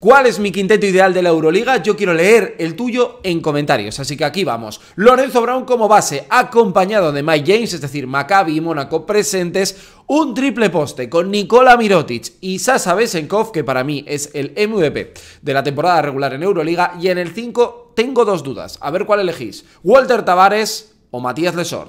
¿Cuál es mi quinteto ideal de la Euroliga? Yo quiero leer el tuyo en comentarios, así que aquí vamos. Lorenzo Brown como base, acompañado de Mike James, es decir, Maccabi y Mónaco presentes, un triple poste con Nikola Mirotic y Sasa Besenkov, que para mí es el MVP de la temporada regular en Euroliga, y en el 5 tengo dos dudas, a ver cuál elegís, Walter Tavares o Matías Lesort.